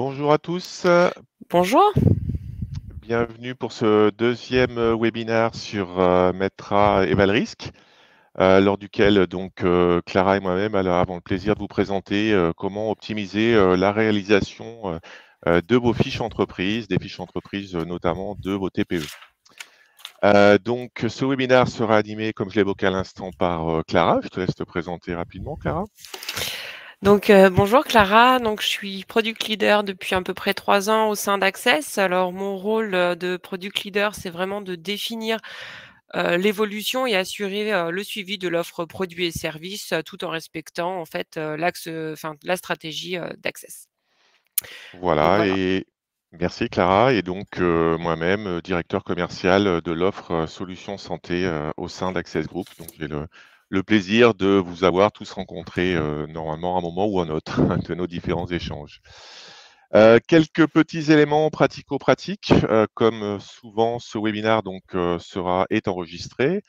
Bonjour à tous. Bonjour. Bienvenue pour ce deuxième euh, webinaire sur euh, Metra et Valrisk, euh, lors duquel donc Clara et moi-même avons le plaisir de vous présenter comment optimiser la réalisation de vos fiches entreprises, des fiches entreprises notamment de vos TPE. donc, ce webinaire sera animé, comme je l'évoquais à l'instant, par Clara. Je te laisse te présenter rapidement, Clara. Donc euh, bonjour Clara, donc je suis product leader depuis à peu près trois ans au sein d'Access. Alors mon rôle euh, de product leader, c'est vraiment de définir euh, l'évolution et assurer le suivi de l'offre produits et services tout en respectant en fait l'axe, enfin la stratégie d'Access. Voilà, voilà, et merci Clara et donc moi-même directeur commercial de l'offre solutions santé au sein d'Access Group. Donc j'ai le le plaisir de vous avoir tous rencontrés euh, normalement à un moment ou à un autre de nos différents échanges. Euh, quelques petits éléments pratico-pratiques. Euh, comme souvent, ce webinaire donc, sera, est enregistré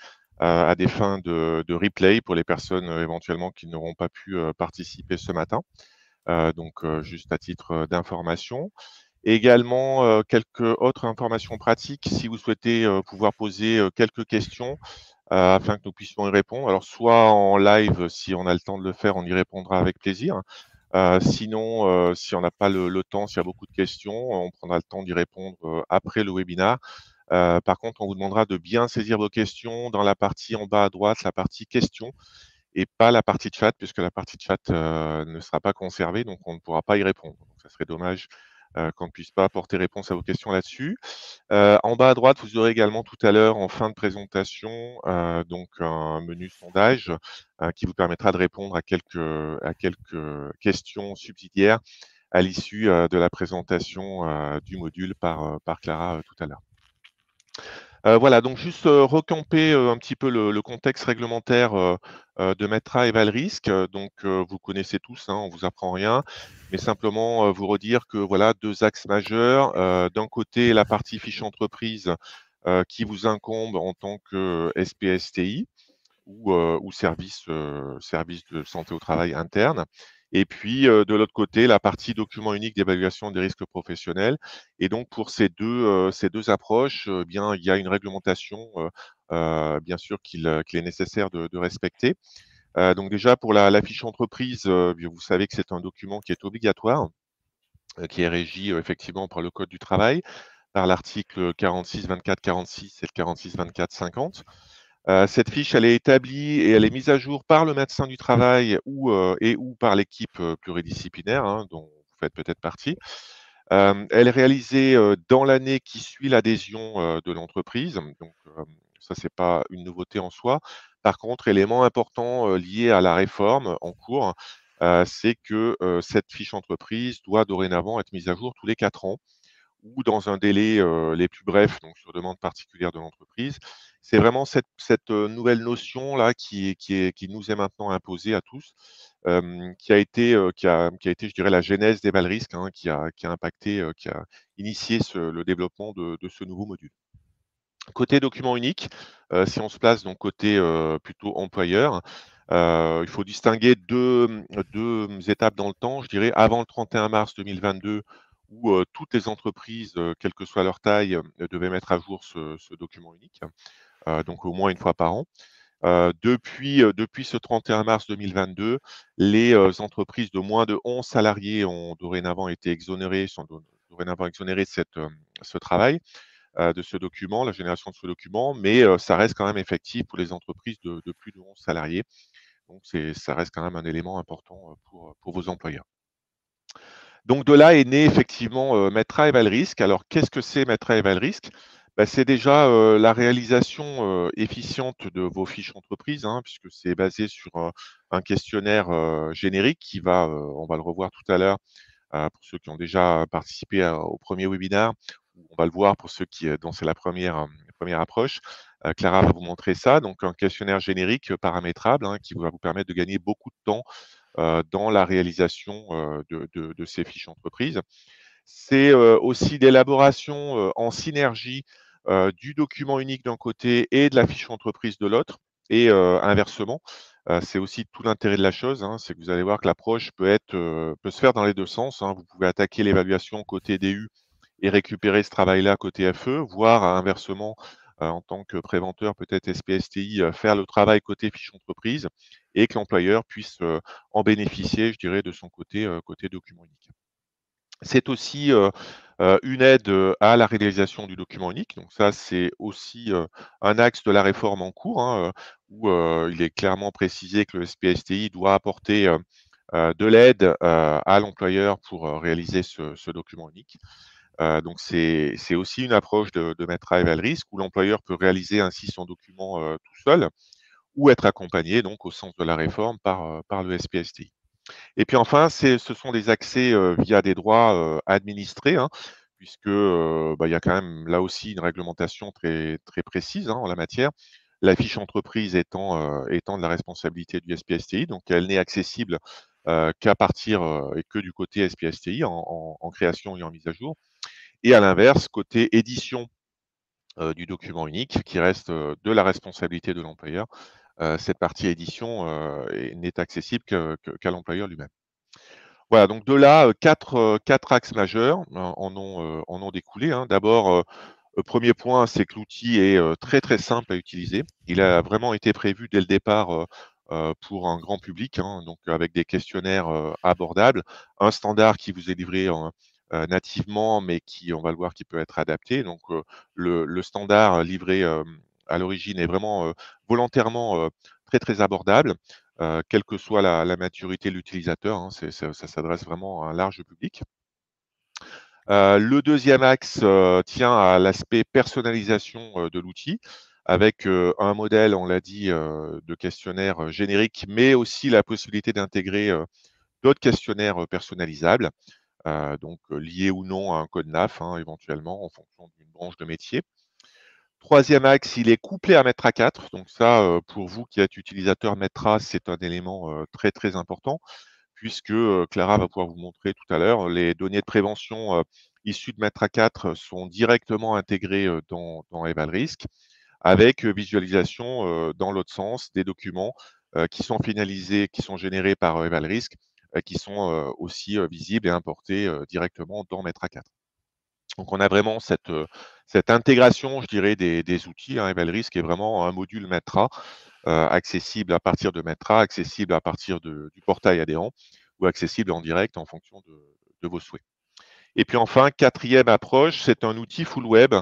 à des fins de, replay pour les personnes éventuellement qui n'auront pas pu participer ce matin. donc, juste à titre d'information. Également, quelques autres informations pratiques. Si vous souhaitez pouvoir poser quelques questions, euh, afin que nous puissions y répondre. Alors, soit en live, si on a le temps de le faire, on y répondra avec plaisir. Euh, sinon, euh, si on n'a pas le, temps, s'il y a beaucoup de questions, on prendra le temps d'y répondre après le webinaire. par contre, on vous demandera de bien saisir vos questions dans la partie en bas à droite, la partie questions, et pas la partie chat, puisque la partie chat ne sera pas conservée, donc on ne pourra pas y répondre. Donc, ça serait dommage euh, qu'on ne puisse pas apporter réponse à vos questions là-dessus. Euh, en bas à droite, vous aurez également tout à l'heure en fin de présentation euh, donc un menu sondage qui vous permettra de répondre à quelques, à quelques questions subsidiaires à l'issue de la présentation du module par, par Clara tout à l'heure. Euh, voilà, donc juste euh, recamper euh, un petit peu le, contexte réglementaire de Metra et Valrisk. Donc vous connaissez tous, on hein, on vous apprend rien, mais simplement vous redire que voilà deux axes majeurs. D'un côté, la partie fiche entreprise qui vous incombe en tant que SPSTI ou, service de santé au travail interne. Et puis, euh, de l'autre côté, la partie document unique d'évaluation des risques professionnels. Et donc, pour ces deux, euh, ces deux approches, euh, bien, il y a une réglementation, bien sûr, qu'il est nécessaire de, respecter. donc déjà pour la, fiche entreprise, vous savez que c'est un document qui est obligatoire, qui est régi effectivement par le Code du travail, par l'article 46 24 46 et le 46 24 50. Euh, cette fiche, elle est établie et elle est mise à jour par le médecin du travail ou, euh, et ou par l'équipe euh, pluridisciplinaire hein, dont vous faites peut-être partie. elle est réalisée dans l'année qui suit l'adhésion de l'entreprise. Donc, ça, ce n'est pas une nouveauté en soi. Par contre, élément important lié à la réforme en cours, c'est que cette fiche entreprise doit dorénavant être mise à jour tous les quatre ans ou dans un délai euh, les plus brefs, donc sur demande particulière de l'entreprise. C'est vraiment cette, euh, nouvelle notion-là qui, est, qui nous est maintenant imposée à tous, euh, qui, a été, qui, a, été, je dirais, la genèse des Valrisques, hein, qui, a, qui a impacté, qui a initié le développement de, ce nouveau module. Côté document unique, si on se place donc côté plutôt employeur, il faut distinguer deux, deux étapes dans le temps. Je dirais avant le 31 mars 2022, où toutes les entreprises, quelle que soit leur taille, devaient mettre à jour ce, document unique, donc au moins une fois par an. depuis, depuis, ce 31 mars 2022, les entreprises de moins de 11 salariés ont dorénavant été exonérées, sont dorénavant exonérées de ce travail, de ce document, la génération de ce document, mais ça reste quand même effectif pour les entreprises de, plus de 11 salariés. Donc, ça reste quand même un élément important pour vos employeurs. Donc de là est né effectivement euh, Metra et Valrisk. Alors qu'est-ce que c'est Metra et Risk bah, C'est déjà euh, la réalisation euh, efficiente de vos fiches entreprises, hein, puisque c'est basé sur euh, un questionnaire générique qui va, on va le revoir tout à l'heure pour ceux qui ont déjà participé au premier webinaire. On va le voir pour ceux qui, dont c'est la première, première approche. Clara va vous montrer ça. Donc un questionnaire générique paramétrable hein, qui va vous permettre de gagner beaucoup de temps euh, dans la réalisation euh, de, ces fiches entreprises. C'est euh, aussi d'élaboration en synergie du document unique d'un côté et de la fiche entreprise de l'autre, et inversement. c'est aussi tout l'intérêt de la chose, hein, c'est que vous allez voir que l'approche peut, être, peut se faire dans les deux sens. Hein. Vous pouvez attaquer l'évaluation côté DU et récupérer ce travail-là côté FE, voire inversement, en tant que préventeur, peut-être SPSTI, faire le travail côté fiche entreprise et que l'employeur puisse en bénéficier, je dirais, de son côté, côté document unique. C'est aussi une aide à la réalisation du document unique. Donc ça, c'est aussi un axe de la réforme en cours, hein, où il est clairement précisé que le SPSTI doit apporter de l'aide à l'employeur pour réaliser ce, document unique. donc c'est aussi une approche de, à à risque où l'employeur peut réaliser ainsi son document tout seul ou être accompagné, donc au sens de la réforme, par, euh, le SPSTI. Et puis enfin, ce sont des accès euh, via des droits euh, administrés, puisqu'il hein, puisque bah, il y a quand même là aussi une réglementation très, très précise hein, en la matière. La fiche entreprise étant, étant de la responsabilité du SPSTI, donc elle n'est accessible qu'à partir et que du côté SPSTI en, création et en mise à jour. Et à l'inverse, côté édition du document unique, qui reste de la responsabilité de l'employeur euh, cette partie édition euh, n'est accessible qu'à l'employeur lui-même. Voilà, donc de là, euh, quatre, axes majeurs hein, en ont, découlé. Hein. D'abord, le premier point, c'est que l'outil est très très simple à utiliser. Il a vraiment été prévu dès le départ pour un grand public, hein, donc avec des questionnaires abordables, un standard qui vous est livré nativement, mais qui, on va le voir, qui peut être adapté. Donc, le, le standard livré à l'origine est vraiment volontairement très très abordable, quelle que soit la, maturité de l'utilisateur. Hein, ça, s'adresse vraiment à un large public. le deuxième axe tient à l'aspect personnalisation de l'outil avec un modèle, on l'a dit, de questionnaire générique, mais aussi la possibilité d'intégrer d'autres questionnaires personnalisables, donc liés ou non à un code NAF, hein, éventuellement, en fonction d'une branche de métier. Troisième axe, il est couplé à Metra 4. Donc ça, euh, pour vous qui êtes utilisateur Metra, c'est un élément euh, très très important puisque euh, Clara va pouvoir vous montrer tout à l'heure, les données de prévention issues de Metra 4 sont directement intégrées dans, EvalRisk avec visualisation dans l'autre sens des documents qui sont finalisés, qui sont générés par EvalRisk, qui sont aussi visibles et importés directement dans Metra 4. Donc on a vraiment cette, intégration, je dirais, des, outils. Hein, qui est vraiment un module Metra, accessible à partir de Metra, accessible à partir du portail adhérent ou accessible en direct en fonction de, vos souhaits. Et puis enfin, quatrième approche, c'est un outil full web,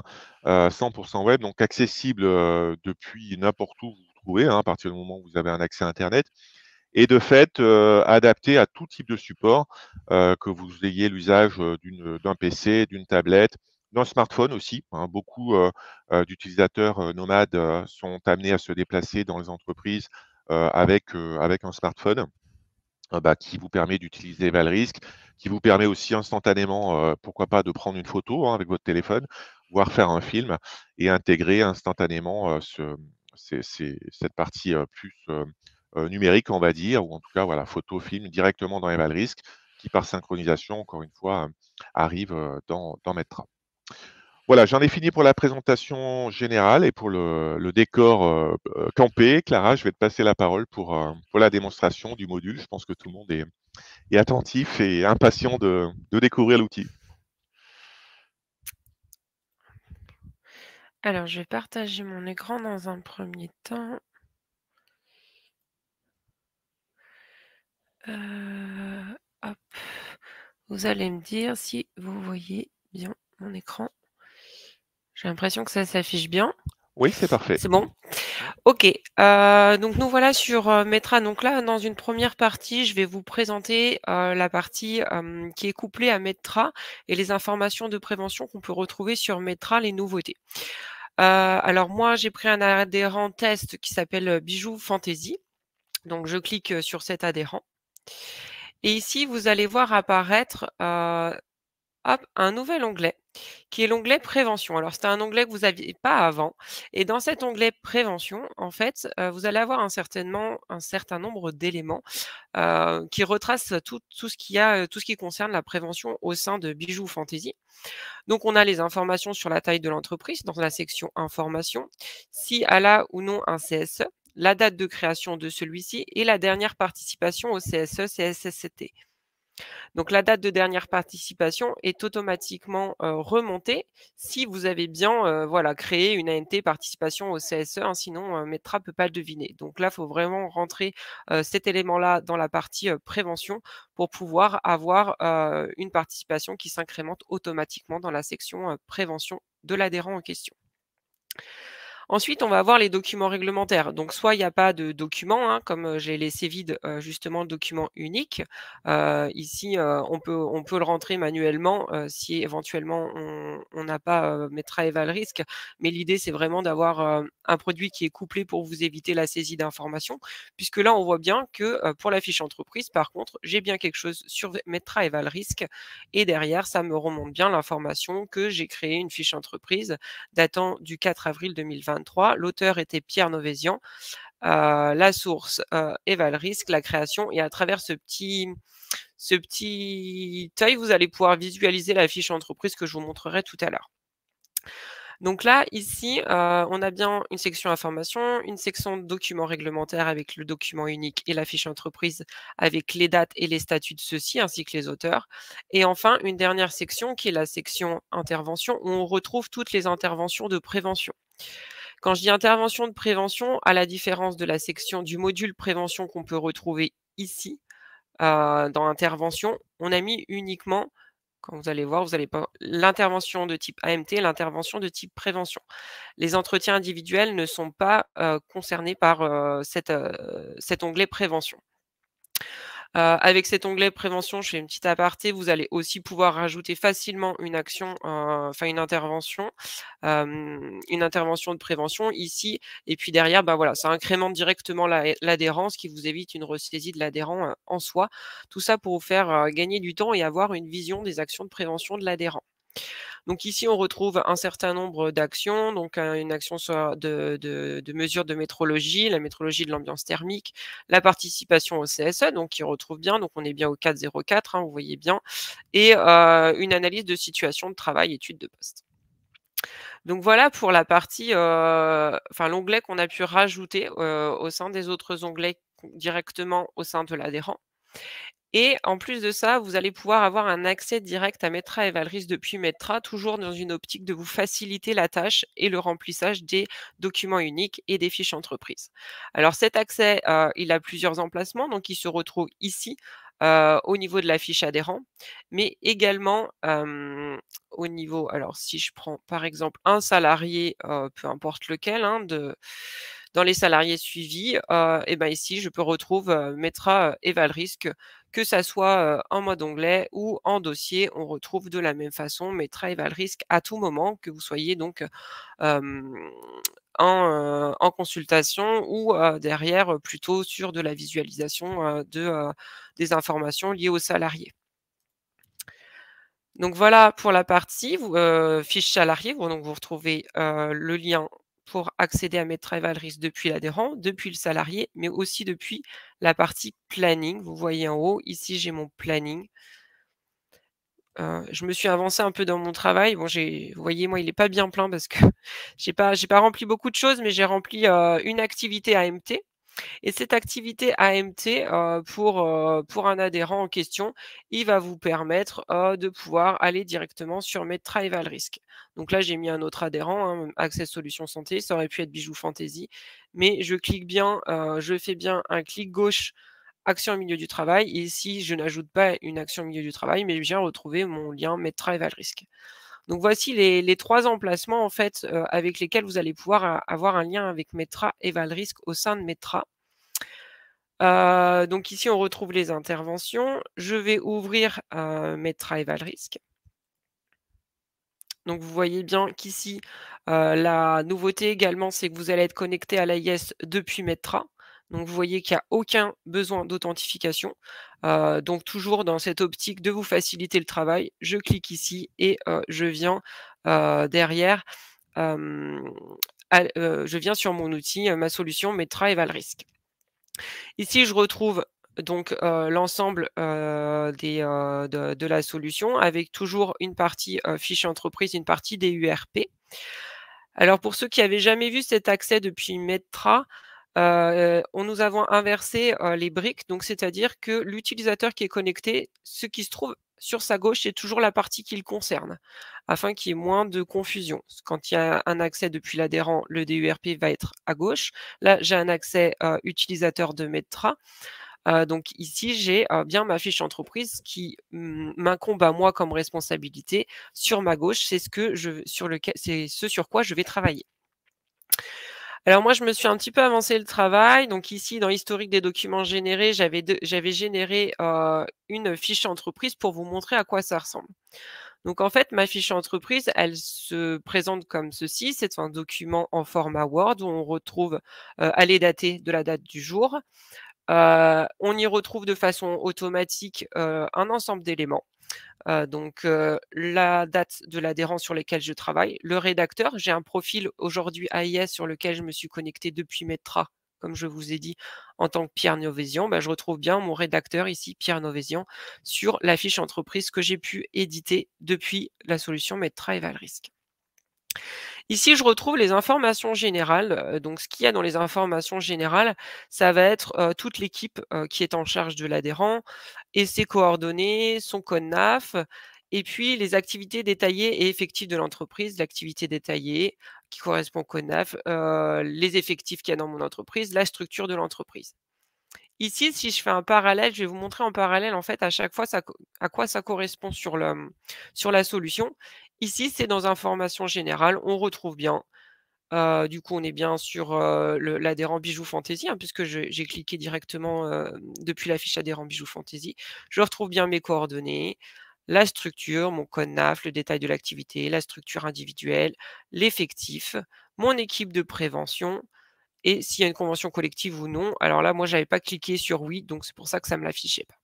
100% web, donc accessible depuis n'importe où vous vous trouvez, hein, à partir du moment où vous avez un accès à Internet et de fait euh, adapté à tout type de support, euh, que vous ayez l'usage euh, d'un PC, d'une tablette, d'un smartphone aussi. Hein. beaucoup d'utilisateurs nomades sont amenés à se déplacer dans les entreprises avec, un smartphone. Bah, qui vous permet d'utiliser Valrisk, qui vous permet aussi instantanément, pourquoi pas, de prendre une photo hein, avec votre téléphone, voire faire un film et intégrer instantanément cette partie plus euh, numérique, on va dire, ou en tout cas, voilà, photo, film, directement dans Evalrisk, qui par synchronisation, encore une fois, arrive dans, dans Metra. Voilà, j'en ai fini pour la présentation générale et pour le, décor campé. Clara, je vais te passer la parole pour, la démonstration du module. Je pense que tout le monde est, attentif et impatient de, de découvrir l'outil. Alors, je vais partager mon écran dans un premier temps. Euh, vous allez me dire si vous voyez bien mon écran. J'ai l'impression que ça s'affiche bien. Oui, c'est parfait. C'est bon. Ok, euh, donc nous voilà sur euh, Metra. Donc là, dans une première partie, je vais vous présenter la partie qui est couplée à Metra et les informations de prévention qu'on peut retrouver sur Metra, les nouveautés. alors moi, j'ai pris un adhérent test qui s'appelle Bijou Fantasy. Donc je clique sur cet adhérent. Et ici, vous allez voir apparaître un nouvel onglet qui est l'onglet prévention. Alors, c'est un onglet que vous n'aviez pas avant. Et dans cet onglet prévention, en fait, vous allez avoir un, certainement, un certain nombre d'éléments qui retracent tout, ce qui a, tout ce qui concerne la prévention au sein de Bijoux Fantasy. Donc, on a les informations sur la taille de l'entreprise dans la section information, si elle a ou non un CSE, la date de création de celui-ci et la dernière participation au CSE-CSSCT. Donc la date de dernière participation est automatiquement euh, remontée si vous avez bien euh, voilà, créé une ANT participation au CSE, hein, sinon euh, Metra ne peut pas le deviner. Donc là, il faut vraiment rentrer cet élément-là dans la partie prévention pour pouvoir avoir une participation qui s'incrémente automatiquement dans la section prévention de l'adhérent en question. Ensuite, on va avoir les documents réglementaires. Donc, soit il n'y a pas de document, hein, comme euh, j'ai laissé vide euh, justement le document unique. Euh, ici, on, peut, le rentrer manuellement si éventuellement on n'a pas mettra et risque. Mais l'idée, c'est vraiment d'avoir un produit qui est couplé pour vous éviter la saisie d'informations, puisque là, on voit bien que pour la fiche entreprise, par contre, j'ai bien quelque chose sur mettra et risque. Et derrière, ça me remonte bien l'information que j'ai créé une fiche entreprise datant du 4 avril 2020 L'auteur était Pierre Novésian. Euh, la source euh, la création. Et à travers ce petit, ce petit taille, vous allez pouvoir visualiser la fiche entreprise que je vous montrerai tout à l'heure. Donc là, ici, euh, on a bien une section information, une section documents réglementaires avec le document unique et la fiche entreprise avec les dates et les statuts de ceux-ci ainsi que les auteurs. Et enfin, une dernière section qui est la section intervention où on retrouve toutes les interventions de prévention. Quand je dis intervention de prévention, à la différence de la section du module prévention qu'on peut retrouver ici, euh, dans intervention, on a mis uniquement, quand vous allez voir, vous allez pas l'intervention de type AMT, l'intervention de type prévention. Les entretiens individuels ne sont pas euh, concernés par euh, cet onglet prévention. Euh, avec cet onglet prévention, je fais une petite aparté, vous allez aussi pouvoir rajouter facilement une action, enfin une intervention, euh, une intervention de prévention ici. Et puis derrière, bah voilà, ça incrémente directement l'adhérence qui vous évite une ressaisie de l'adhérent euh, en soi. Tout ça pour vous faire gagner du temps et avoir une vision des actions de prévention de l'adhérent. Donc ici, on retrouve un certain nombre d'actions, donc une action de, mesure de métrologie, la métrologie de l'ambiance thermique, la participation au CSE, donc qui retrouve bien, donc on est bien au 404, hein, vous voyez bien, et euh, une analyse de situation de travail, études de poste. Donc voilà pour la partie, euh, enfin l'onglet qu'on a pu rajouter euh, au sein des autres onglets directement au sein de l'adhérent. Et en plus de ça, vous allez pouvoir avoir un accès direct à Metra et Valris depuis Metra, toujours dans une optique de vous faciliter la tâche et le remplissage des documents uniques et des fiches entreprises. Alors cet accès, euh, il a plusieurs emplacements, donc il se retrouve ici euh, au niveau de la fiche adhérent, mais également euh, au niveau, alors si je prends par exemple un salarié, peu importe lequel, hein, de, dans les salariés suivis, et eh ben ici je peux retrouver Metra et Valrisk que ça soit en mode onglet ou en dossier, on retrouve de la même façon mes le risque à tout moment, que vous soyez donc en, consultation ou derrière plutôt sur de la visualisation de, des informations liées aux salariés. Donc voilà pour la partie fiche salarié. Vous, donc vous retrouvez le lien pour accéder à mes risks depuis l'adhérent, depuis le salarié, mais aussi depuis la partie planning. Vous voyez en haut, ici j'ai mon planning. Euh, je me suis avancé un peu dans mon travail. Bon, vous voyez, moi, il n'est pas bien plein parce que je n'ai pas, pas, rempli beaucoup de choses, mais j'ai rempli euh, une activité AMT et cette activité AMT euh, euh, pour, un adhérent en question, il va vous permettre euh, de pouvoir aller directement sur Metra Risk. Donc là, j'ai mis un autre adhérent, hein, Access Solutions Santé, ça aurait pu être Bijou Fantasy, mais je clique bien, je fais bien un clic gauche action au milieu du travail. Et ici, je n'ajoute pas une action au milieu du travail, mais je viens retrouver mon lien Met Risk. Donc voici les, trois emplacements en fait euh, avec lesquels vous allez pouvoir euh, avoir un lien avec Metra et Valrisk au sein de Metra. Euh, donc ici on retrouve les interventions. Je vais ouvrir Metra et Valrisk. Donc vous voyez bien qu'ici la nouveauté également c'est que vous allez être connecté à l'AIS depuis Metra. Donc vous voyez qu'il n'y a aucun besoin d'authentification. donc toujours dans cette optique de vous faciliter le travail, je clique ici et je viens derrière. je viens sur mon outil, ma solution, Metra et Valrisk. Ici, je retrouve donc l'ensemble de, la solution avec toujours une partie fichier entreprise, une partie DURP. Alors pour ceux qui n'avaient jamais vu cet accès depuis Metra, euh, on nous avons inversé euh, les briques, donc c'est-à-dire que l'utilisateur qui est connecté, ce qui se trouve sur sa gauche, c'est toujours la partie qui le concerne, afin qu'il y ait moins de confusion. Quand il y a un accès depuis l'adhérent, le DURP va être à gauche. Là, j'ai un accès euh, utilisateur de Metra. donc ici, j'ai bien ma fiche entreprise qui m'incombe à moi comme responsabilité. Sur ma gauche, c'est ce, ce sur quoi je vais travailler. Alors moi, je me suis un petit peu avancé le travail. Donc ici, dans l'historique des documents générés, j'avais, j'avais généré euh, une fiche entreprise pour vous montrer à quoi ça ressemble. Donc en fait, ma fiche entreprise, elle se présente comme ceci. C'est un document en format Word où on retrouve, euh, elle de la date du jour. Euh, on y retrouve de façon automatique euh, un ensemble d'éléments donc la date de l'adhérent sur lequel je travaille, le rédacteur, j'ai un profil aujourd'hui AIS sur lequel je me suis connecté depuis Metra, comme je vous ai dit, en tant que Pierre Novésian, bah, je retrouve bien mon rédacteur ici, Pierre Novésian, sur la fiche entreprise que j'ai pu éditer depuis la solution Metra et Valrisk. Ici, je retrouve les informations générales. Euh, donc, ce qu'il y a dans les informations générales, ça va être euh, toute l'équipe euh, qui est en charge de l'adhérent et ses coordonnées, son code NAF, et puis les activités détaillées et effectives de l'entreprise, l'activité détaillée qui correspond au code NAF, les effectifs qu'il y a dans mon entreprise, la structure de l'entreprise. Ici, si je fais un parallèle, je vais vous montrer en parallèle, en fait, à chaque fois, à quoi ça correspond sur, le, mmh, sur la solution. Ici, c'est dans information générale, on retrouve bien. Euh, du coup, on est bien sur euh, l'adhérent bijoux fantasy, hein, puisque j'ai cliqué directement euh, depuis la fiche adhérent bijoux fantasy. Je retrouve bien mes coordonnées, la structure, mon code NAF, le détail de l'activité, la structure individuelle, l'effectif, mon équipe de prévention, et s'il y a une convention collective ou non. Alors là, moi, je n'avais pas cliqué sur oui, donc c'est pour ça que ça ne me l'affichait pas.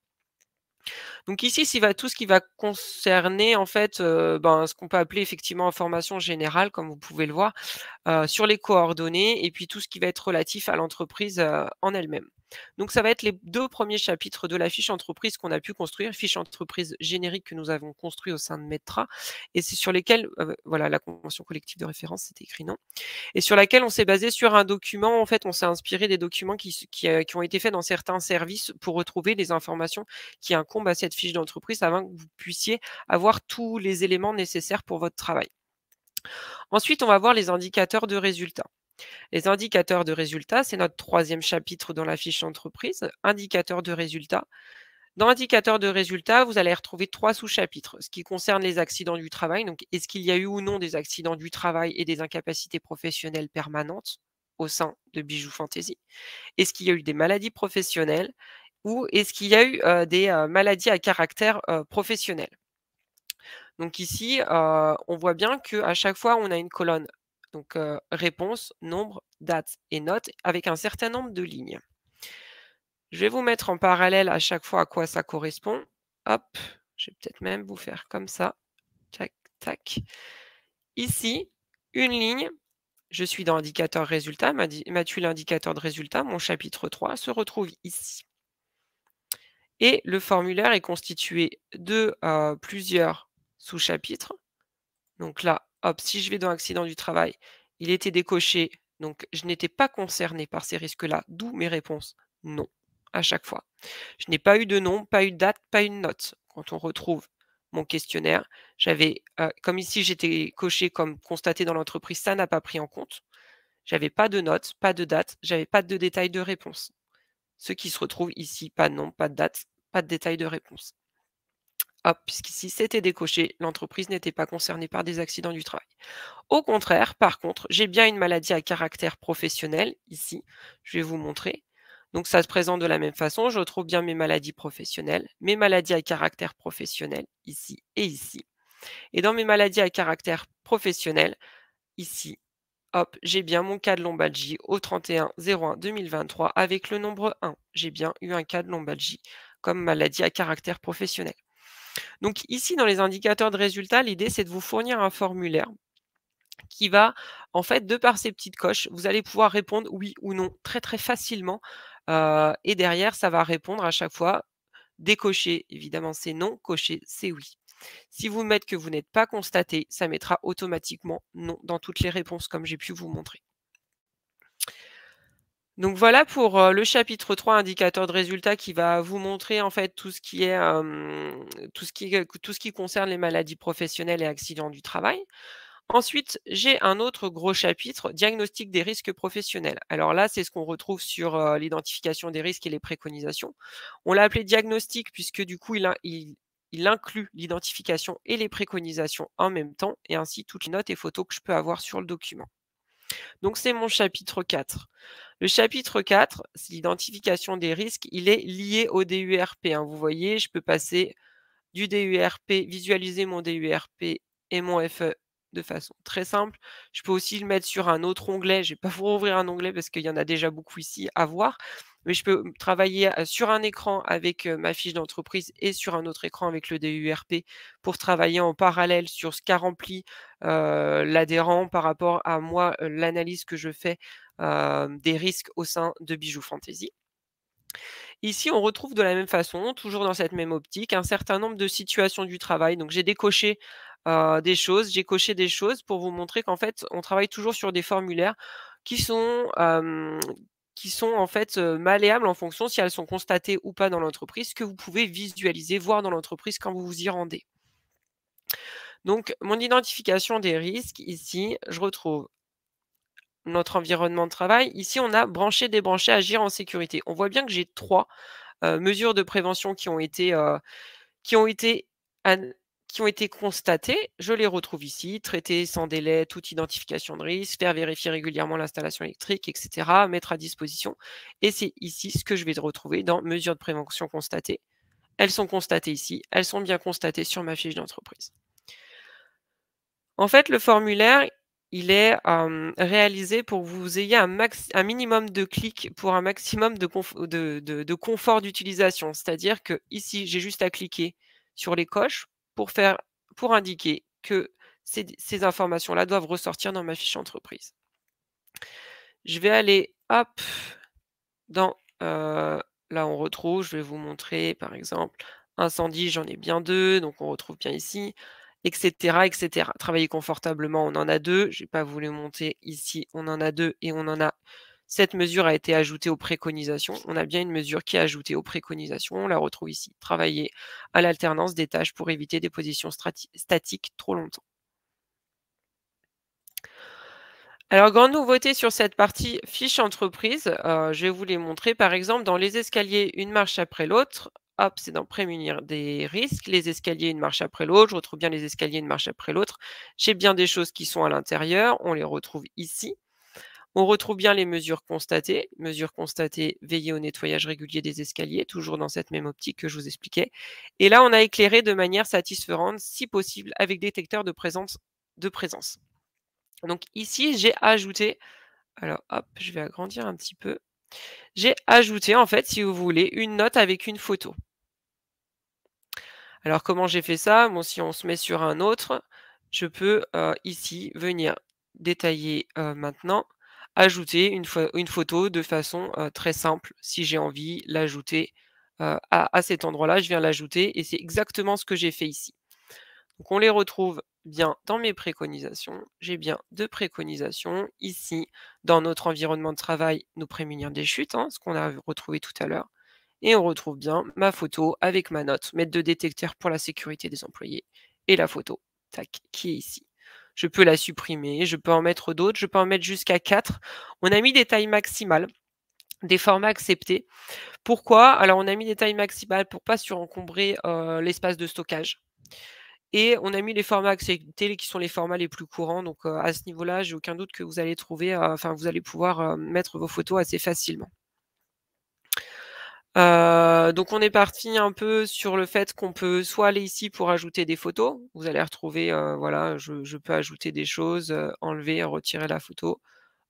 Donc ici, va, tout ce qui va concerner en fait euh, ben, ce qu'on peut appeler effectivement information générale, comme vous pouvez le voir, euh, sur les coordonnées et puis tout ce qui va être relatif à l'entreprise euh, en elle-même. Donc ça va être les deux premiers chapitres de la fiche entreprise qu'on a pu construire, fiche entreprise générique que nous avons construit au sein de Metra, et c'est sur lesquels, euh, voilà, la convention collective de référence, c'est écrit non, et sur laquelle on s'est basé sur un document, en fait, on s'est inspiré des documents qui, euh, qui, ont été faits dans certains services pour retrouver les informations qui incombent à cette fiche d'entreprise avant que vous puissiez avoir tous les éléments nécessaires pour votre travail. Ensuite, on va voir les indicateurs de résultats. Les indicateurs de résultats, c'est notre troisième chapitre dans la fiche entreprise, indicateurs de résultats. Dans indicateurs de résultats, vous allez retrouver trois sous-chapitres, ce qui concerne les accidents du travail, donc est-ce qu'il y a eu ou non des accidents du travail et des incapacités professionnelles permanentes au sein de Bijoux Fantasy, est-ce qu'il y a eu des maladies professionnelles ou est-ce qu'il y a eu euh, des euh, maladies à caractère euh, professionnel. Donc ici, on voit bien qu'à chaque fois, on a une colonne donc réponse, nombre, date et note avec un certain nombre de lignes. Je vais vous mettre en parallèle à chaque fois à quoi ça correspond. Hop, je vais peut-être même vous faire comme ça. Tac, tac. Ici, une ligne. Je suis dans indicateur résultat. Ma tuile l'indicateur de résultat, mon chapitre 3, se retrouve ici. Et le formulaire est constitué de plusieurs sous-chapitres. Donc là, si je vais dans accident du travail, il était décoché, donc je n'étais pas concerné par ces risques-là, d'où mes réponses non à chaque fois. Je n'ai pas eu de nom, pas eu de date, pas de note. Quand on retrouve mon questionnaire, j'avais, comme ici j'étais coché comme constaté dans l'entreprise, ça n'a pas pris en compte. J'avais pas de note, pas de date, j'avais pas de détail de réponse. Ce qui se retrouve ici, pas de nom, pas de date, pas de détail de réponse. Hop, puisqu'ici, c'était décoché, l'entreprise n'était pas concernée par des accidents du travail. Au contraire, par contre, j'ai bien une maladie à caractère professionnel, ici, je vais vous montrer. Donc ça se présente de la même façon, je retrouve bien mes maladies professionnelles, mes maladies à caractère professionnel, ici et ici. Et dans mes maladies à caractère professionnel, ici, hop, j'ai bien mon cas de lombalgie au 31-01-2023 avec le nombre 1. J'ai bien eu un cas de lombalgie comme maladie à caractère professionnel. Donc ici, dans les indicateurs de résultats, l'idée, c'est de vous fournir un formulaire qui va, en fait, de par ces petites coches, vous allez pouvoir répondre oui ou non très très facilement. Euh, et derrière, ça va répondre à chaque fois décocher, évidemment, c'est non, cocher, c'est oui. Si vous mettez que vous n'êtes pas constaté, ça mettra automatiquement non dans toutes les réponses, comme j'ai pu vous montrer. Donc voilà pour euh, le chapitre 3, indicateur de résultat, qui va vous montrer en fait tout ce qui est tout, ce qui, euh, tout ce qui concerne les maladies professionnelles et accidents du travail. Ensuite, j'ai un autre gros chapitre, diagnostic des risques professionnels. Alors là, c'est ce qu'on retrouve sur euh, l'identification des risques et les préconisations. On l'a appelé diagnostic puisque du coup, il inclut l'identification et les préconisations en même temps et ainsi toutes les notes et photos que je peux avoir sur le document. Donc c'est mon chapitre 4. Le chapitre 4, c'est l'identification des risques, il est lié au DURP. Hein. Vous voyez, je peux passer du DURP, visualiser mon DURP et mon FE de façon très simple. Je peux aussi le mettre sur un autre onglet. Je ne vais pas vous rouvrir un onglet parce qu'il y en a déjà beaucoup ici à voir mais je peux mmh, travailler sur un écran avec ma fiche d'entreprise et sur un autre écran avec le DURP pour travailler en parallèle sur ce qu'a rempli l'adhérent par rapport à moi, l'analyse que je fais des risques au sein de Bijoux Fantasy. Ici, on retrouve de la même façon, toujours dans cette même optique, un certain nombre de situations du travail. Donc, j'ai décoché des choses, j'ai coché des choses pour vous montrer qu'en fait, on travaille toujours sur des formulaires qui sont euh, qui sont en fait euh, malléables en fonction si elles sont constatées ou pas dans l'entreprise, que vous pouvez visualiser, voir dans l'entreprise quand vous vous y rendez. Donc, mon identification des risques, ici, je retrouve notre environnement de travail. Ici, on a branché, débranché, agir en sécurité. On voit bien que j'ai trois euh, mesures de prévention qui ont été, euh, qui ont été ont été constatées, je les retrouve ici, traiter sans délai toute identification de risque, faire vérifier régulièrement l'installation électrique, etc., mettre à disposition. Et c'est ici ce que je vais retrouver dans mesures de prévention constatées. Elles sont constatées ici, elles sont bien constatées sur ma fiche d'entreprise. En fait, le formulaire, il est euh, réalisé pour que vous ayez un, max, un, minimum de clics pour un maximum de, de confort d'utilisation. C'est-à-dire que ici, j'ai juste à cliquer sur les coches pour, faire, pour indiquer que ces, informations-là doivent ressortir dans ma fiche entreprise. Je vais aller, hop, dans, euh, là on retrouve, je vais vous montrer par exemple, incendie, j'en ai bien deux, donc on retrouve bien ici, etc., etc. Travailler confortablement, on en a deux, je n'ai pas voulu monter ici, on en a deux et on en a cette mesure a été ajoutée aux préconisations. On a bien une mesure qui est ajoutée aux préconisations. On la retrouve ici. Travailler à l'alternance des tâches pour éviter des positions statiques trop longtemps. Alors, grande nouveauté sur cette partie fiche entreprise, euh, je vais vous les montrer. Par exemple, dans les escaliers, une marche après l'autre, hop, c'est dans prémunir des risques, les escaliers, une marche après l'autre, je retrouve bien les escaliers, une marche après l'autre. J'ai bien des choses qui sont à l'intérieur, on les retrouve ici. On retrouve bien les mesures constatées. Mesures constatées, veiller au nettoyage régulier des escaliers, toujours dans cette même optique que je vous expliquais. Et là, on a éclairé de manière satisfaisante, si possible, avec détecteur de présence. De présence. Donc ici, j'ai ajouté, alors hop, je vais agrandir un petit peu. J'ai ajouté, en fait, si vous voulez, une note avec une photo. Alors comment j'ai fait ça Bon, si on se met sur un autre, je peux euh, ici venir détailler euh, maintenant ajouter une, photo de façon euh, très simple. Si j'ai envie, l'ajouter euh, à, cet endroit-là, je viens l'ajouter et c'est exactement ce que j'ai fait ici. Donc on les retrouve bien dans mes préconisations. J'ai bien deux préconisations. Ici, dans notre environnement de travail, nous prémunir des chutes, hein, ce qu'on a retrouvé tout à l'heure. Et on retrouve bien ma photo avec ma note, mettre de détecteur pour la sécurité des employés et la photo, tac, qui est ici. Je peux la supprimer, je peux en mettre d'autres, je peux en mettre jusqu'à 4. On a mis des tailles maximales des formats acceptés. Pourquoi Alors on a mis des tailles maximales pour pas surencombrer euh, l'espace de stockage. Et on a mis les formats acceptés qui sont les formats les plus courants. Donc euh, à ce niveau-là, j'ai aucun doute que vous allez trouver, euh, enfin vous allez pouvoir mettre vos photos assez facilement. Euh, donc on est parti un peu sur le fait qu'on peut soit aller ici pour ajouter des photos. Vous allez retrouver, euh, voilà, je, peux ajouter des choses, euh, enlever, retirer la photo.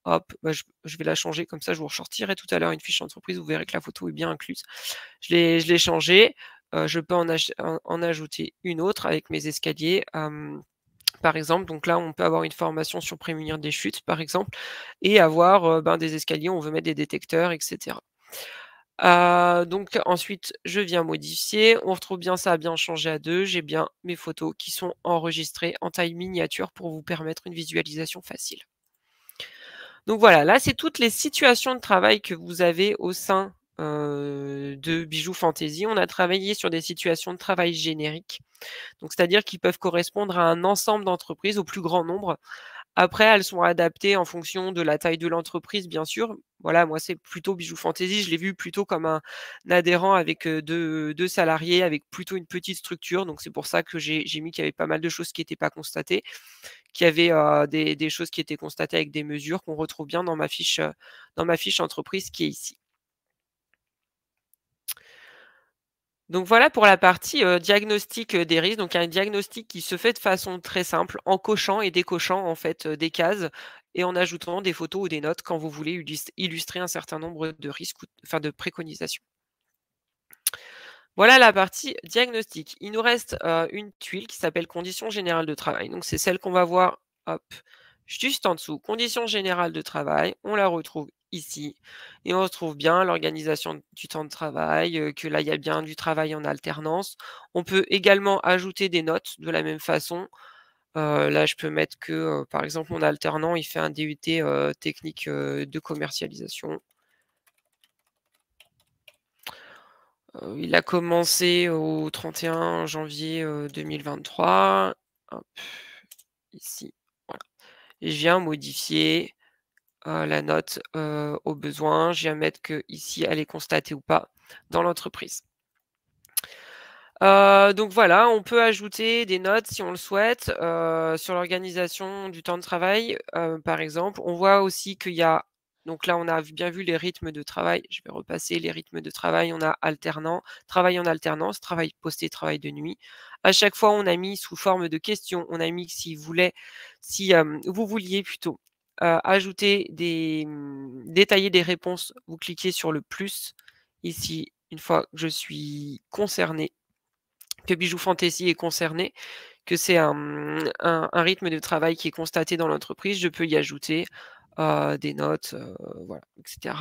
Hop, bah, je, vais la changer comme ça, je vous ressortirai tout à l'heure une fiche entreprise. vous verrez que la photo est bien incluse. Je l'ai changée, je peux en, ajouter une autre avec mes escaliers par exemple. Donc là, on peut avoir une formation sur prémunir des chutes, par exemple, et avoir ben, des escaliers, on veut mettre des détecteurs, etc donc ensuite, je viens modifier. On retrouve bien ça a bien changé à deux. J'ai bien mes photos qui sont enregistrées en taille miniature pour vous permettre une visualisation facile. Donc voilà, là c'est toutes les situations de travail que vous avez au sein de Bijoux Fantasy. On a travaillé sur des situations de travail génériques, donc c'est-à-dire qui peuvent correspondre à un ensemble d'entreprises au plus grand nombre. Après, elles sont adaptées en fonction de la taille de l'entreprise, bien sûr. Voilà, moi, c'est plutôt Bijou Fantasy. Je l'ai vu plutôt comme un, adhérent avec deux, salariés, avec plutôt une petite structure. Donc, c'est pour ça que j'ai mis qu'il y avait pas mal de choses qui n'étaient pas constatées, qu'il y avait des, des, choses qui étaient constatées avec des mesures qu'on retrouve bien dans ma fiche, dans ma fiche entreprise qui est ici. Donc voilà pour la partie euh, diagnostic euh, des risques. Donc un diagnostic qui se fait de façon très simple en cochant et décochant en fait euh, des cases et en ajoutant des photos ou des notes quand vous voulez illustrer un certain nombre de risques ou enfin, de préconisations. Voilà la partie diagnostic. Il nous reste une tuile qui s'appelle conditions générales de travail. Donc c'est celle qu'on va voir juste en dessous. Conditions générales de travail, on la retrouve ici. Et on retrouve bien l'organisation du temps de travail, que là, il y a bien du travail en alternance. On peut également ajouter des notes de la même façon. là, je peux mettre que, par exemple, mon alternant, il fait un DUT technique de commercialisation. il a commencé au 31 janvier 2023. ici, je viens modifier euh, la note euh, au besoin. J'ai à mettre que ici, elle est constatée ou pas dans l'entreprise. Euh, donc voilà, on peut ajouter des notes si on le souhaite sur l'organisation du temps de travail, par exemple. On voit aussi qu'il y a, donc là on a bien vu les rythmes de travail, je vais repasser les rythmes de travail, on a alternant, travail en alternance, travail posté, travail de nuit. À chaque fois, on a mis sous forme de questions, on a mis si vous voulez, si vous vouliez plutôt ajouter des, mmh, détailler des réponses, vous cliquez sur le plus ici, une fois que je suis concerné, que Bijou Fantasy est concerné, que c'est mmh, un, rythme de travail qui est constaté dans l'entreprise, je peux y ajouter des notes, etc.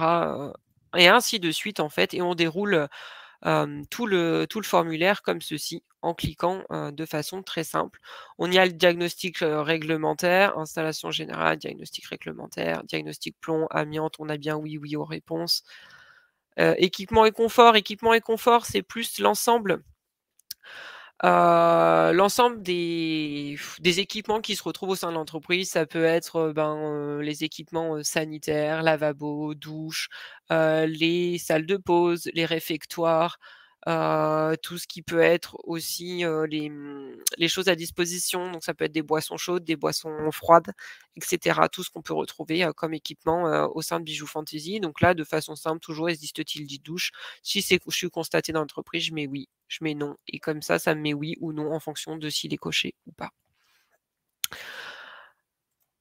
Et ainsi de suite, en fait, et on déroule tout, le, tout le formulaire comme ceci en cliquant de façon très simple. On y a le diagnostic réglementaire, installation générale, diagnostic réglementaire, diagnostic plomb, amiante, on a bien oui, oui aux réponses. équipement et confort, équipement et confort, c'est plus l'ensemble euh, l'ensemble des, équipements qui se retrouvent au sein de l'entreprise, ça peut être euh, ben, euh, les équipements sanitaires, lavabo, douches, les salles de pause, les réfectoires, euh, tout ce qui peut être aussi les, mmh, les, choses à disposition. Donc ça peut être des boissons chaudes, des boissons froides, etc. Tout ce qu'on peut retrouver comme équipement au sein de Bijoux Fantasy. Donc là, de façon simple, toujours existe-t-il dit douche Si c'est, je suis constaté dans l'entreprise, je mets oui, je mets non. Et comme ça, ça me met oui ou non en fonction de s'il est coché ou pas.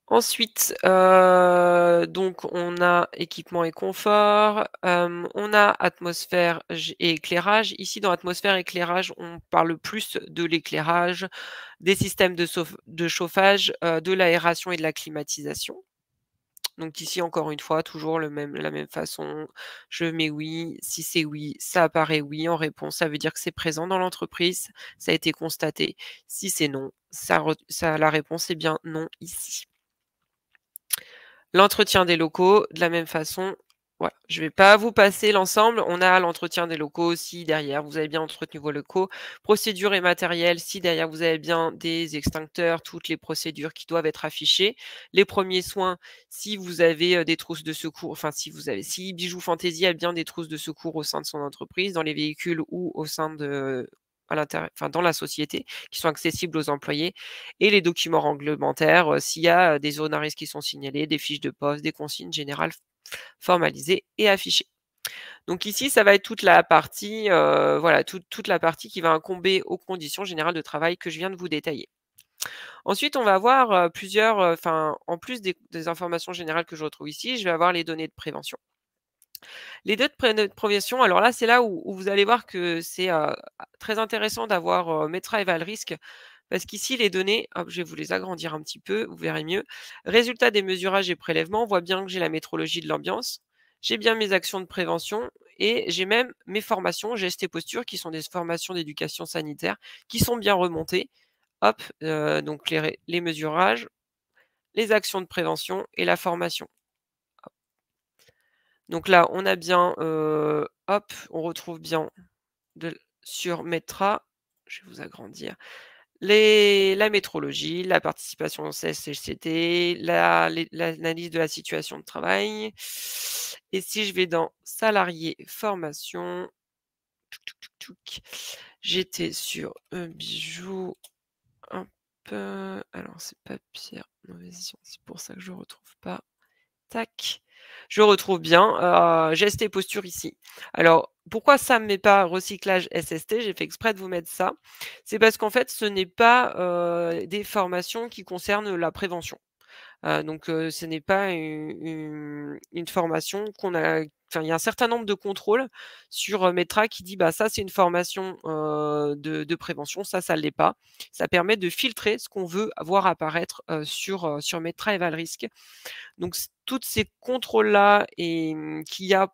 Ensuite, euh, donc on a équipement et confort, euh, on a atmosphère et éclairage. Ici, dans atmosphère et éclairage, on parle plus de l'éclairage, des systèmes de, chauffage, euh, de l'aération et de la climatisation. Donc ici, encore une fois, toujours le même, la même façon. Je mets oui. Si c'est oui, ça apparaît oui en réponse. Ça veut dire que c'est présent dans l'entreprise. Ça a été constaté. Si c'est non, ça, la réponse est bien non ici. L'entretien des locaux, de la même façon, voilà. Je ne vais pas vous passer l'ensemble. On a l'entretien des locaux aussi derrière. Vous avez bien entretenu vos locaux. Procédures et matériel, si derrière vous avez bien des extincteurs, toutes les procédures qui doivent être affichées. Les premiers soins, si vous avez euh, des trousses de secours, enfin si vous avez, si Bijou Fantaisie a bien des trousses de secours au sein de son entreprise, dans les véhicules ou au sein de, à dans la société, qui sont accessibles aux employés, et les documents réglementaires, euh, s'il y a des zones à risque qui sont signalées, des fiches de poste, des consignes générales formalisées et affichées. Donc ici, ça va être toute la partie, voilà, toute la partie qui va incomber aux conditions générales de travail que je viens de vous détailler. Ensuite, on va avoir plusieurs, enfin, en plus des informations générales que je retrouve ici, je vais avoir les données de prévention. Les deux de progression, alors là, c'est là où, vous allez voir que c'est euh, très intéressant d'avoir mes euh, Metra à risque parce qu'ici, les données, hop, je vais vous les agrandir un petit peu, vous verrez mieux. Résultat des mesurages et prélèvements, on voit bien que j'ai la métrologie de l'ambiance, j'ai bien mes actions de prévention, et j'ai même mes formations gestes et postures qui sont des formations d'éducation sanitaire, qui sont bien remontées. Euh, donc les mesurages, les actions de prévention et la formation. Donc là, on a bien, hop, on retrouve bien sur Metra, je vais vous agrandir, les, la métrologie, la participation au CSCT, l'analyse de la situation de travail. Et si je vais dans salarié formation, j'étais sur un bijou un peu. Alors, c'est pas pire, mauvaise c'est pour ça que je ne retrouve pas. Tac je retrouve bien euh, et posture ici. Alors, pourquoi ça ne met pas recyclage SST J'ai fait exprès de vous mettre ça. C'est parce qu'en fait, ce n'est pas euh, des formations qui concernent la prévention donc, ce n'est pas une, formation qu'on a Enfin, il y a un certain nombre de contrôles sur Metra qui dit bah ça c'est une formation de, prévention, ça ça ne l'est pas. Ça permet de filtrer ce qu'on veut voir apparaître sur, sur Metra et Valrisk. Donc toutes ces contrôles là et mmh, qu'il y a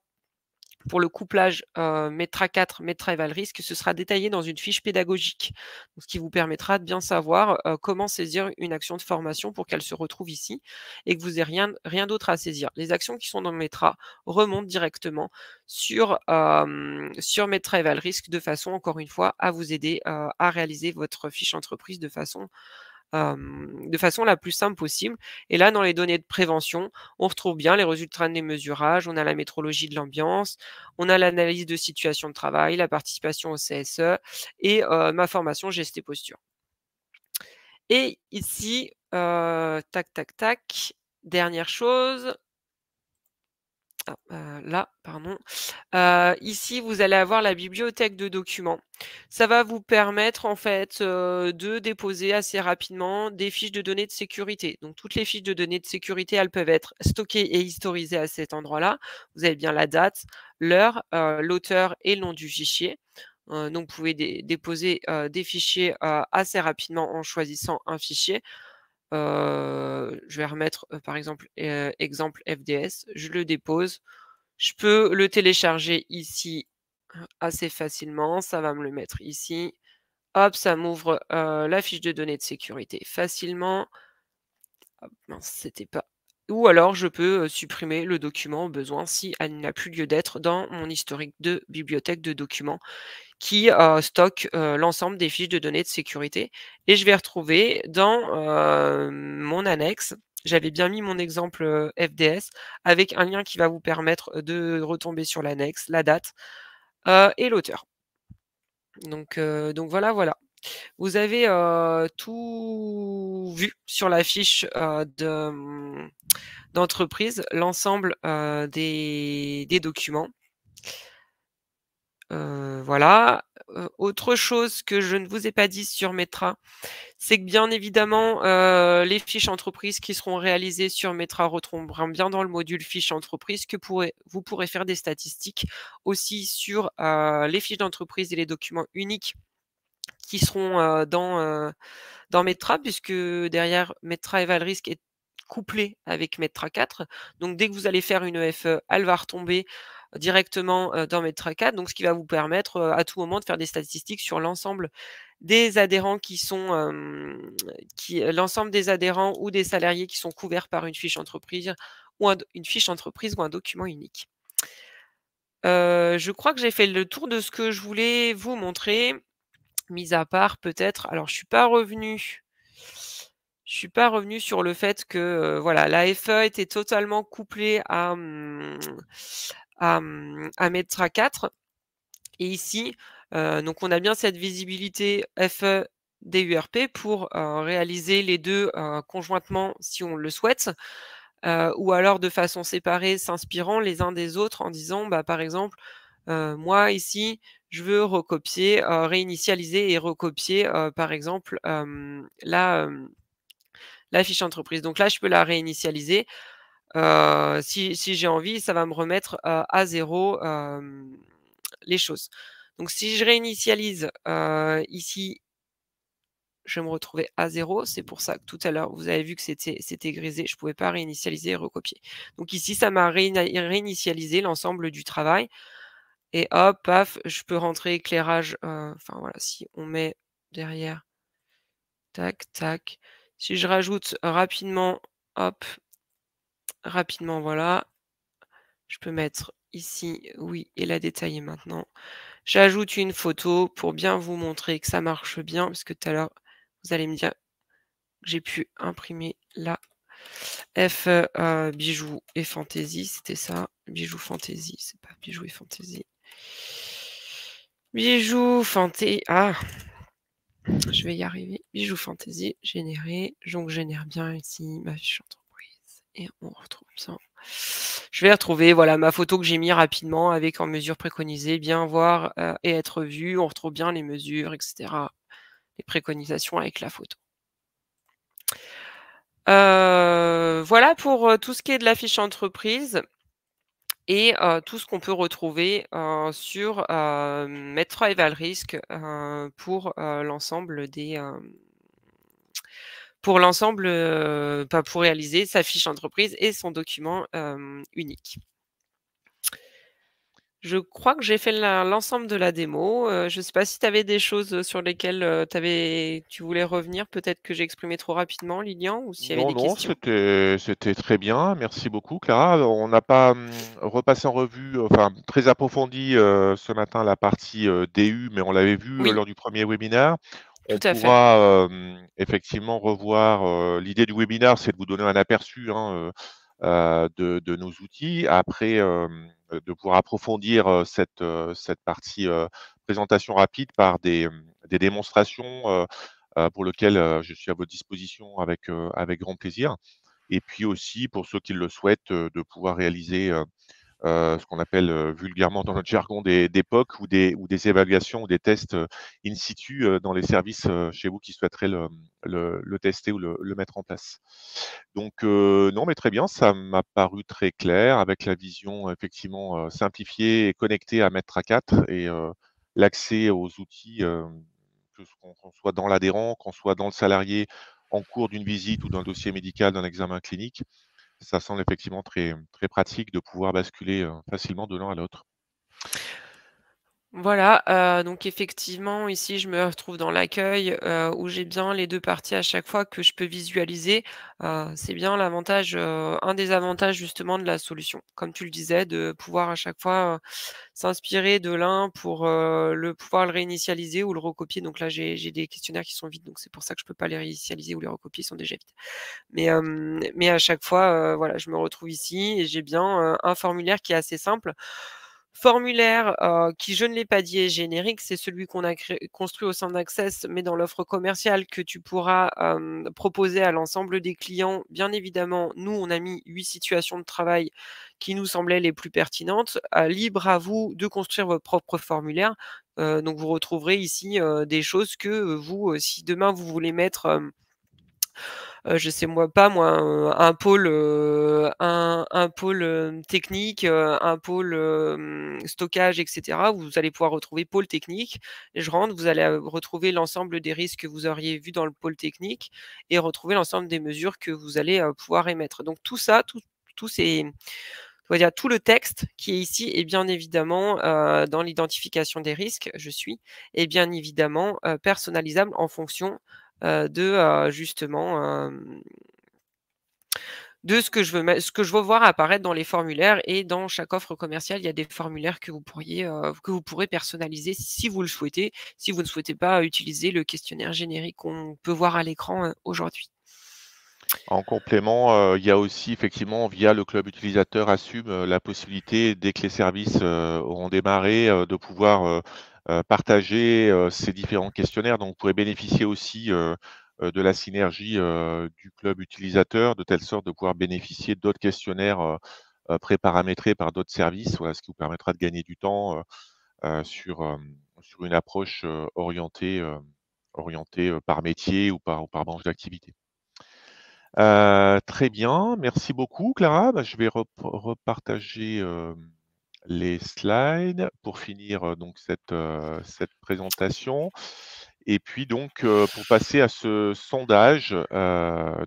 pour le couplage euh, Metra 4, Metra et ce sera détaillé dans une fiche pédagogique, ce qui vous permettra de bien savoir euh, comment saisir une action de formation pour qu'elle se retrouve ici et que vous n'ayez rien, rien d'autre à saisir. Les actions qui sont dans Metra remontent directement sur, euh, sur Metra et de façon, encore une fois, à vous aider à réaliser votre fiche entreprise de façon de façon la plus simple possible. Et là, dans les données de prévention, on retrouve bien les résultats des mesurages, on a la métrologie de l'ambiance, on a l'analyse de situation de travail, la participation au CSE et ma formation gestes posture. Et ici, tac, tac, tac, dernière chose, ah, bah, là, pardon. ici, vous allez avoir la bibliothèque de documents. Ça va vous permettre en fait de déposer assez rapidement des fiches de données de sécurité. Donc toutes les fiches de données de sécurité, elles peuvent être stockées et historisées à cet endroit-là. Vous avez bien la date, l'heure, l'auteur et le nom du fichier. donc vous pouvez déposer des fichiers assez rapidement en choisissant un fichier je vais remettre par exemple exemple FDS, je le dépose, je peux le télécharger ici assez facilement, ça va me le mettre ici, hop, ça m'ouvre la fiche de données de sécurité facilement, ah, c'était pas, ou alors je peux supprimer le document au besoin si elle n'a plus lieu d'être dans mon historique de bibliothèque de documents qui stocke l'ensemble des fiches de données de sécurité. Et je vais retrouver dans mon annexe, j'avais bien mis mon exemple FDS, avec un lien qui va vous permettre de retomber sur l'annexe, la date et l'auteur. Donc, donc voilà, voilà. Vous avez tout vu sur la fiche mmh, d'entreprise, l'ensemble des, des documents voilà. autre chose que je ne vous ai pas dit sur Metra, c'est que bien évidemment, les fiches entreprises qui seront réalisées sur Metra retomberont bien dans le module fiches entreprises que vous pourrez faire des statistiques aussi sur les fiches d'entreprise et les documents uniques qui seront dans, dans Metra, puisque derrière Metra et Valrisk est couplé avec Metra 4. Donc dès que vous allez faire une EFE, e, elle va retomber directement dans MetraCAD, donc ce qui va vous permettre à tout moment de faire des statistiques sur l'ensemble des adhérents qui sont l'ensemble des adhérents ou des salariés qui sont couverts par une fiche entreprise ou un, une fiche entreprise ou un document unique. je crois que j'ai fait le tour de ce que je voulais vous montrer, mis à part peut-être. Alors je suis pas revenu. Je suis pas revenu sur le fait que voilà, la FE était totalement couplée à, mmh, à, mmh, à mettre à 4. Et ici, euh, donc on a bien cette visibilité FE DURP pour euh, réaliser les deux euh, conjointement si on le souhaite, ou alors de façon séparée, s'inspirant les uns des autres en disant, bah, par exemple, moi ici, je veux recopier, réinitialiser et recopier, par exemple, la, la, fiche entreprise. Donc là, je peux la réinitialiser. Euh, si, j'ai envie, ça va me remettre euh, à zéro les choses. Donc si je réinitialise ici, je vais me retrouver à zéro. C'est pour ça que tout à l'heure, vous avez vu que c'était grisé. Je ne pouvais pas réinitialiser et recopier. Donc ici, ça m'a réinitialisé l'ensemble du travail. Et hop, paf, je peux rentrer éclairage. Euh, enfin voilà, si on met derrière, tac, tac. Si je rajoute rapidement, hop, rapidement, voilà. Je peux mettre ici, oui, et la détailler maintenant. J'ajoute une photo pour bien vous montrer que ça marche bien, parce que tout à l'heure, vous allez me dire que j'ai pu imprimer la F euh, euh, bijoux et fantaisie, c'était ça. Bijoux fantaisie, c'est pas bijoux et fantaisie. Bijoux fantaisie. Ah Je vais y arriver. Bijoux fantaisie, générer. Donc, génère bien ici ma fiche en on retrouve ça. Je vais retrouver voilà, ma photo que j'ai mis rapidement avec en mesure préconisée, bien voir euh, et être vu. On retrouve bien les mesures, etc. Les préconisations avec la photo. Euh, voilà pour euh, tout ce qui est de la fiche entreprise et tout ce qu'on peut retrouver sur euh, Risk pour l'ensemble des, pour l'ensemble, euh, pas pour réaliser sa fiche entreprise et son document euh, unique. Je crois que j'ai fait l'ensemble de la démo. Euh, je ne sais pas si tu avais des choses sur lesquelles avais, tu voulais revenir. Peut-être que j'ai exprimé trop rapidement, Lilian, ou s'il y avait des des non, questions. c'était très bien. Merci beaucoup, Clara. On n'a pas hum, repassé en revue, enfin très approfondi ce matin la partie DU, mais on l'avait vu lors du premier webinaire on effectivement revoir. L'idée du webinaire, c'est de vous donner un aperçu hein, de, nos outils. Après, de pouvoir approfondir cette, partie présentation rapide par des, démonstrations pour lesquelles je suis à votre disposition avec grand plaisir. Et puis aussi, pour ceux qui le souhaitent, de pouvoir réaliser euh, ce qu'on appelle euh, vulgairement dans notre jargon des, des ou des, évaluations ou des tests euh, in situ dans les services chez vous qui souhaiteraient le, tester ou le, mettre en place. Donc non, mais très bien, ça m'a paru très clair avec la vision effectivement simplifiée et connectée à mettre à 4 et l'accès aux outils, qu'on soit dans l'adhérent, qu'on soit dans le salarié, en cours d'une visite ou d'un dossier médical, d'un examen clinique, ça semble effectivement très, très pratique de pouvoir basculer facilement de l'un à l'autre. Voilà, euh, donc effectivement, ici, je me retrouve dans l'accueil, euh, où j'ai bien les deux parties à chaque fois que je peux visualiser. Euh, c'est bien l'avantage, un des avantages justement de la solution. Comme tu le disais, de pouvoir à chaque fois, s'inspirer de l'un pour, le pouvoir le réinitialiser ou le recopier. Donc là, j'ai des questionnaires qui sont vides, donc c'est pour ça que je peux pas les réinitialiser ou les recopier, ils sont déjà vides. Mais, mais à chaque fois, voilà, je me retrouve ici et j'ai bien, un formulaire qui est assez simple formulaire qui, je ne l'ai pas dit, est générique. C'est celui qu'on a construit au sein d'Access, mais dans l'offre commerciale que tu pourras proposer à l'ensemble des clients. Bien évidemment, nous, on a mis huit situations de travail qui nous semblaient les plus pertinentes. libre à vous de construire votre propre formulaire. donc, vous retrouverez ici des choses que vous, si demain vous voulez mettre euh, je sais moi pas moi un, pôle un, pôle technique, un pôle euh, euh, stockage, etc. Vous allez pouvoir retrouver pôle technique. Je rentre, vous allez retrouver l'ensemble des risques que vous auriez vus dans le pôle technique et retrouver l'ensemble des mesures que vous allez pouvoir émettre. Donc tout ça, tout, tout ces dire, tout le texte qui est ici est bien évidemment dans l'identification des risques, je suis, et bien évidemment personnalisable en fonction euh, de euh, justement euh, de ce que je veux ce que je veux voir apparaître dans les formulaires et dans chaque offre commerciale il y a des formulaires que vous pourriez que vous pourrez personnaliser si vous le souhaitez si vous ne souhaitez pas utiliser le questionnaire générique qu'on peut voir à l'écran aujourd'hui. En complément, il y a aussi effectivement via le club utilisateur assume la possibilité dès que les services auront démarré de pouvoir euh, partager euh, ces différents questionnaires. Donc, vous pourrez bénéficier aussi euh, de la synergie du club utilisateur, de telle sorte de pouvoir bénéficier d'autres questionnaires préparamétrés par d'autres services, ce qui vous permettra de gagner du temps sur, une approche orientée, orientée par métier ou par, par branche d'activité. très bien, merci beaucoup Clara. Bah, je vais repartager les slides pour finir donc cette, cette présentation. Et puis donc pour passer à ce sondage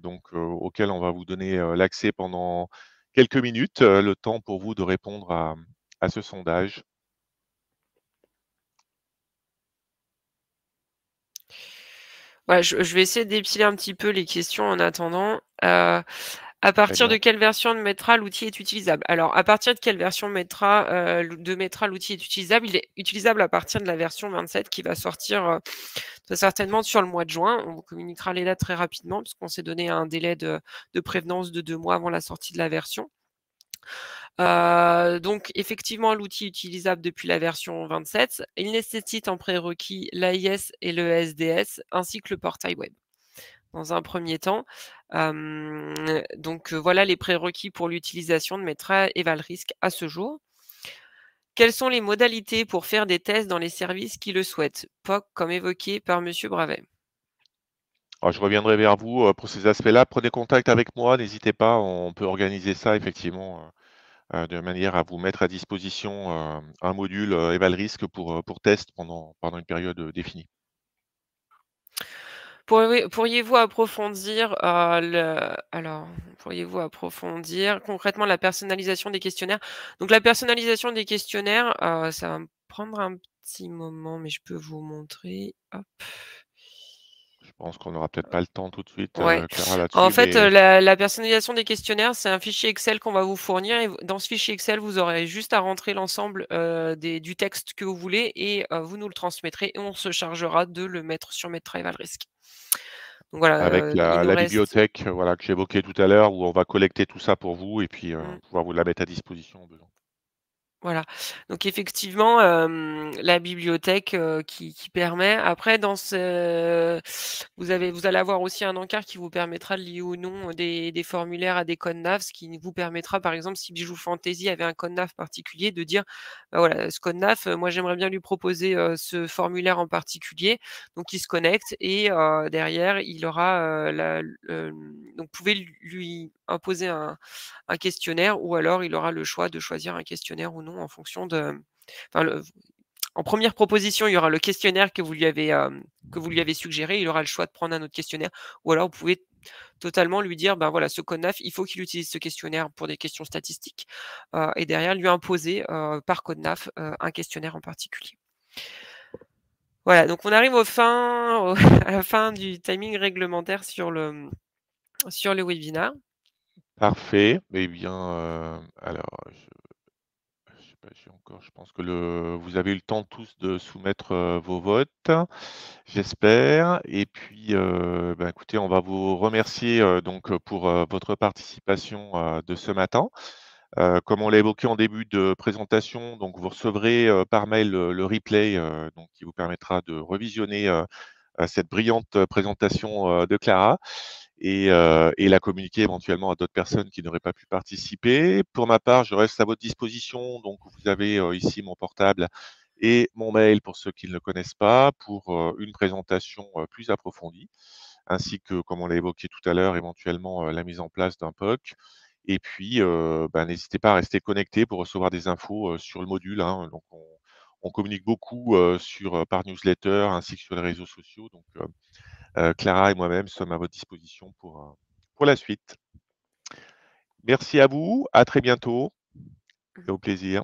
donc, auquel on va vous donner l'accès pendant quelques minutes, le temps pour vous de répondre à, ce sondage. je, vais essayer d'épiler un petit peu les questions en attendant. À partir de quelle version de Metra l'outil est utilisable Alors, à partir de quelle version de Metra euh, l'outil est utilisable Il est utilisable à partir de la version 27 qui va sortir euh, certainement sur le mois de juin. On vous communiquera les dates très rapidement puisqu'on s'est donné un délai de, prévenance de deux mois avant la sortie de la version. Euh, donc effectivement l'outil utilisable depuis la version 27, il nécessite en prérequis l'AIS et le SDS ainsi que le portail web dans un premier temps donc voilà les prérequis pour l'utilisation de Metra et à ce jour. Quelles sont les modalités pour faire des tests dans les services qui le souhaitent POC, comme évoqué par M. Bravet. Ah, je reviendrai vers vous pour ces aspects-là. Prenez contact avec moi, n'hésitez pas, on peut organiser ça effectivement euh, de manière à vous mettre à disposition un module Evalrisk pour, pour test pendant, pendant une période définie. Pourriez-vous approfondir euh, alors pourriez-vous approfondir concrètement la personnalisation des questionnaires Donc la personnalisation des questionnaires, euh, ça va me prendre un petit moment, mais je peux vous montrer. Hop. Je pense qu'on n'aura peut-être pas le temps tout de suite, euh, En fait, euh, la, personnalisation des questionnaires, c'est un fichier Excel qu'on va vous fournir. Et dans ce fichier Excel, vous aurez juste à rentrer l'ensemble euh, du texte que vous voulez et vous nous le transmettrez et on se chargera de le mettre sur MedTrival Risk. Donc, voilà, Avec la, bibliothèque voilà, que j'évoquais tout à l'heure, où on va collecter tout ça pour vous et puis mmh. pouvoir vous la mettre à disposition voilà. Donc effectivement, la bibliothèque qui, permet. Après, dans ce, vous avez, vous allez avoir aussi un encart qui vous permettra de lier ou non des, formulaires à des codes NAV, ce qui vous permettra, par exemple, si Bijou Fantasy avait un code particulier, de dire, voilà, ce code moi j'aimerais bien lui proposer ce formulaire en particulier. Donc il se connecte et derrière, il aura la, donc vous pouvez lui imposer un, questionnaire ou alors il aura le choix de choisir un questionnaire ou non en fonction de. en première proposition, il y aura le questionnaire que vous lui avez que vous lui avez suggéré. Il aura le choix de prendre un autre questionnaire ou alors vous pouvez totalement lui dire ben voilà ce code NAF, il faut qu'il utilise ce questionnaire pour des questions statistiques et derrière lui imposer par code NAF un questionnaire en particulier. Voilà, donc on arrive au fin, à la fin du timing réglementaire sur le, sur le webinar. Parfait. Eh bien, euh, alors, je, sais pas si encore, je pense que vous avez eu le temps tous de soumettre euh, vos votes, j'espère. Et puis, euh, ben, écoutez, on va vous remercier donc pour votre participation de ce matin. comme on l'a évoqué en début de présentation, donc vous recevrez par mail le, replay donc, qui vous permettra de revisionner cette brillante présentation de Clara. Euh, et, la communiquer éventuellement à d'autres personnes qui n'auraient pas pu participer. Pour ma part, je reste à votre disposition. Donc, vous avez euh, ici mon portable et mon mail pour ceux qui ne le connaissent pas pour euh, une présentation plus approfondie, ainsi que, comme on l'a évoqué tout à l'heure, éventuellement la mise en place d'un POC. Et puis, ben, n'hésitez pas à rester connecté pour recevoir des infos sur le module. Hein. Donc, on, communique beaucoup sur, par newsletter ainsi que sur les réseaux sociaux. Donc, euh, Clara et moi-même sommes à votre disposition pour, euh, pour la suite. Merci à vous, à très bientôt et au plaisir.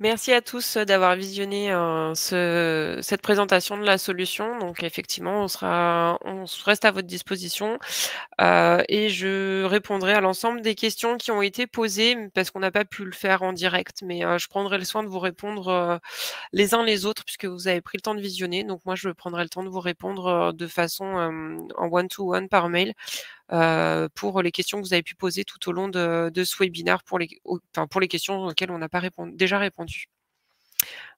Merci à tous euh, d'avoir visionné euh, ce, cette présentation de la solution. Donc effectivement, on sera, on reste à votre disposition euh, et je répondrai à l'ensemble des questions qui ont été posées parce qu'on n'a pas pu le faire en direct, mais je prendrai le soin de vous répondre les uns les autres puisque vous avez pris le temps de visionner. Donc moi, je prendrai le temps de vous répondre de façon en one to -one par mail euh, pour les questions que vous avez pu poser tout au long de, ce webinaire, pour les, questions auxquelles on n'a pas déjà répondu.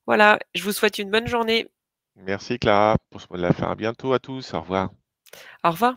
Voilà, je vous souhaite une bonne journée. Merci Clara pour ce mot de la fin. À bientôt à tous. Au revoir. Au revoir.